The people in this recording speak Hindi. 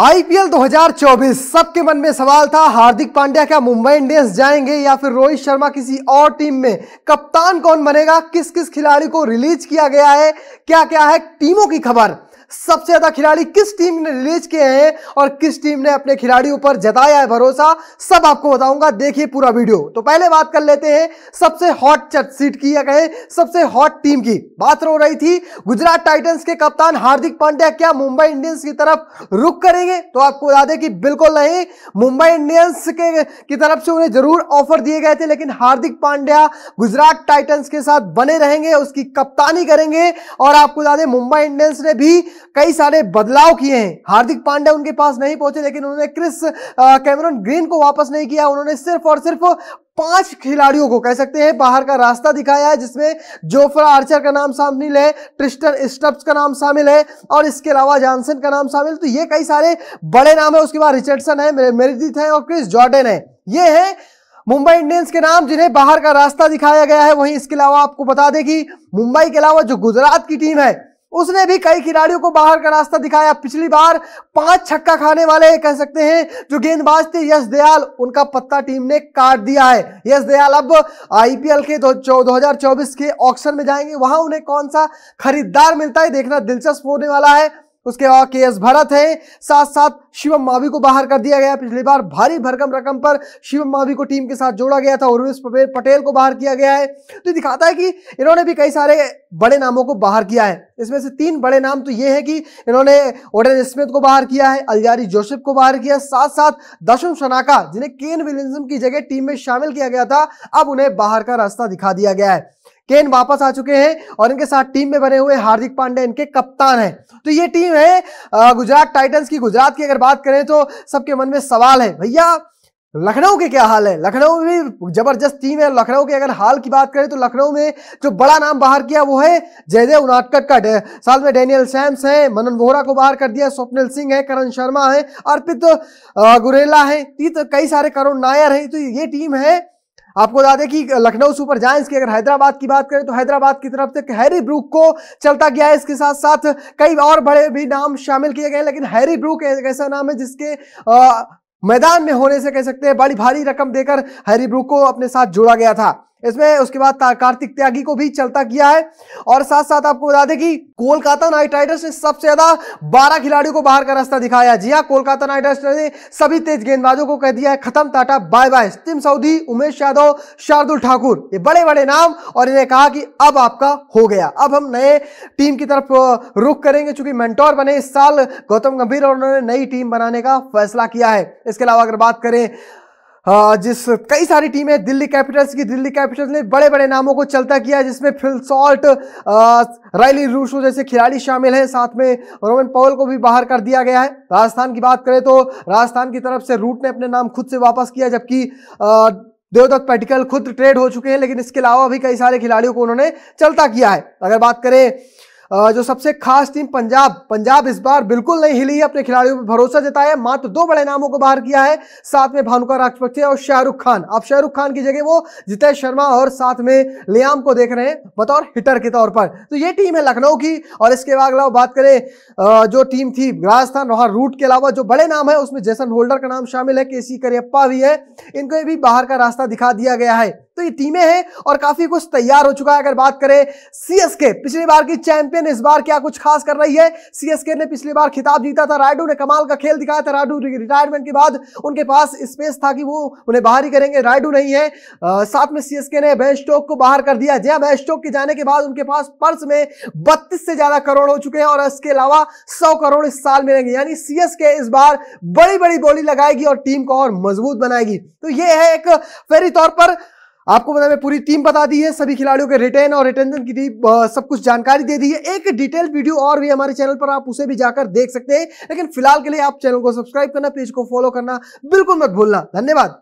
आईपीएल 2024 सबके मन में सवाल था हार्दिक पांड्या क्या मुंबई इंडियंस जाएंगे या फिर रोहित शर्मा किसी और टीम में कप्तान कौन बनेगा किस किस खिलाड़ी को रिलीज किया गया है क्या क्या है टीमों की खबर सबसे ज्यादा खिलाड़ी किस टीम ने रिलीज किए हैं और किस टीम ने अपने खिलाड़ियों पर जताया है भरोसा सब आपको बताऊंगा देखिए पूरा वीडियो तो पहले बात कर लेते हैं सबसे हॉट सीट की या कहें सबसे हॉट टीम की बात हो रही थी गुजरात टाइटन्स के कप्तान हार्दिक पांड्या क्या मुंबई इंडियंस की तरफ रुक करेंगे तो आपको बता दें कि बिल्कुल नहीं मुंबई इंडियंस के की तरफ से उन्हें जरूर ऑफर दिए गए थे लेकिन हार्दिक पांड्या गुजरात टाइटन्स के साथ बने रहेंगे उसकी कप्तानी करेंगे और आपको बता दें मुंबई इंडियंस ने भी कई सारे बदलाव किए हैं हार्दिक पांड्या उनके पास नहीं पहुंचे लेकिन उन्होंने क्रिस कैमरन ग्रीन को वापस नहीं किया उन्होंने सिर्फ और सिर्फ पांच खिलाड़ियों को कह सकते हैं बाहर का रास्ता दिखाया है जिसमें जोफ्रा आर्चर का नाम शामिल है ट्रिस्टन स्टब्स का नाम शामिल है और इसके अलावा जॉनसन का नाम शामिल तो ये कई सारे बड़े नाम है उसके बाद रिचर्डसन है मेरिजित है और क्रिस जॉर्डन है ये है मुंबई इंडियंस के नाम जिन्हें बाहर का रास्ता दिखाया गया है वहीं इसके अलावा आपको बता दें कि मुंबई के अलावा जो गुजरात की टीम है उसने भी कई खिलाड़ियों को बाहर का रास्ता दिखाया पिछली बार पांच छक्का खाने वाले कह सकते हैं जो गेंदबाज थे यश दयाल उनका पत्ता टीम ने काट दिया है यश दयाल अब आईपीएल के दो, हजार चौबीस के ऑक्शन में जाएंगे वहां उन्हें कौन सा खरीदार मिलता है देखना दिलचस्प होने वाला है उसके बाद के एस भरत है साथ साथ शिवम मावी को बाहर कर दिया गया पिछली बार भारी भरकम रकम पर शिवम मावी को टीम के साथ जोड़ा गया था उर्विस पटेल को बाहर किया गया है तो दिखाता है कि इन्होंने भी कई सारे बड़े नामों को बाहर किया है इसमें से तीन बड़े नाम तो ये है कि इन्होंने ओडन स्मिथ को बाहर किया है अलजारी जोसेफ को बाहर किया साथ साथ दशम शनाका जिन्हें केन विलियमसन की जगह टीम में शामिल किया गया था अब उन्हें बाहर का रास्ता दिखा दिया गया है केन वापस आ चुके हैं और इनके साथ टीम में बने हुए हार्दिक पांडे इनके कप्तान हैं तो ये टीम है गुजरात टाइटंस की गुजरात की अगर बात करें तो सबके मन में सवाल है भैया लखनऊ के क्या हाल है लखनऊ भी जबरदस्त टीम है लखनऊ के अगर हाल की बात करें तो लखनऊ में जो बड़ा नाम बाहर किया वो है जयदेव उनाटकट का साल में डेनियल सैम्स है मनन वोहरा को बाहर कर दिया स्वप्निल सिंह है करण शर्मा है अर्पित गुरेला है तो कई सारे करुण नायर है तो ये टीम है आपको बता दें कि लखनऊ सुपर जायंट्स की अगर हैदराबाद की बात करें तो हैदराबाद की तरफ से हैरी ब्रूक को चलता गया है इसके साथ साथ कई और बड़े भी नाम शामिल किए गए लेकिन हैरी ब्रूक एक ऐसा नाम है जिसके मैदान में होने से कह सकते हैं बड़ी भारी रकम देकर हैरी ब्रूक को अपने साथ जोड़ा गया था इसमें उसके बाद कार्तिक त्यागी को भी चलता किया है और साथ साथ आपको बता दें कि कोलकाता नाइट राइडर्स ने सबसे ज्यादा बारह खिलाड़ियों को बाहर का रास्ता दिखाया जी हाँ कोलकाता नाइट राइडर्स ने सभी तेज गेंदबाजों को कह दिया है खत्म tata bye bye Tim Southee Umesh Yadav Shardul Thakur ये बड़े बड़े नाम और इन्हें कहा कि अब आपका हो गया अब हम नए टीम की तरफ रुख करेंगे चूंकि मेंटोर बने इस साल गौतम गंभीर और उन्होंने नई टीम बनाने का फैसला किया है इसके अलावा अगर बात करें जिस कई सारी टीमें दिल्ली कैपिटल्स की दिल्ली कैपिटल्स ने बड़े बड़े नामों को चलता किया जिसमें फिल सॉल्ट रैली रूसो जैसे खिलाड़ी शामिल हैं साथ में रोमन पॉल को भी बाहर कर दिया गया है राजस्थान की बात करें तो राजस्थान की तरफ से रूट ने अपने नाम खुद से वापस किया जबकि देवदत्त पेटिकल खुद ट्रेड हो चुके हैं लेकिन इसके अलावा भी कई सारे खिलाड़ियों को उन्होंने चलता किया है अगर बात करें जो सबसे खास टीम पंजाब पंजाब इस बार बिल्कुल नहीं हिली है अपने खिलाड़ियों पर भरोसा जताया है मात्र दो बड़े नामों को बाहर किया है साथ में भानुका राजपक्षे और शाहरुख खान अब शाहरुख खान की जगह वो जितेश शर्मा और साथ में लियाम को देख रहे हैं बतौर हिटर के तौर पर तो ये टीम है लखनऊ की और इसके अलावा बात करें जो टीम थी राजस्थान रोहा रूट के अलावा जो बड़े नाम है उसमें जैसन होल्डर का नाम शामिल है के सी करियप्पा भी है इनको भी बाहर का रास्ता दिखा दिया गया है तो ये टीमें हैं और काफी कुछ तैयार हो चुका है अगर बात करें सीएसके पिछली बार की चैंपियन इस बार क्या कुछ खास कर रही है सीएसके ने पिछली बार खिताब जीता था रायडू ने कमाल का खेल दिखाया था रायडू रिटायरमेंट के बाद उनके पास स्पेस था कि वो उन्हें बाहर ही करेंगे रायडू नहीं है आ, साथ में सीएसके ने बेस्टोक को बाहर कर दिया जया बेस्टोक के जाने के बाद उनके पास पर्स में बत्तीस से ज्यादा करोड़ हो चुके हैं और इसके अलावा सौ करोड़ इस साल मिलेंगे यानी सीएसके इस बार बड़ी बड़ी बोली लगाएगी और टीम को और मजबूत बनाएगी तो ये है एक फेरी तौर पर आपको बता मैं पूरी टीम बता दी है सभी खिलाड़ियों के रिटर्न और रिटर्न की दी सब कुछ जानकारी दे दी है एक डिटेल वीडियो और भी हमारे चैनल पर आप उसे भी जाकर देख सकते हैं लेकिन फिलहाल के लिए आप चैनल को सब्सक्राइब करना पेज को फॉलो करना बिल्कुल मत भूलना धन्यवाद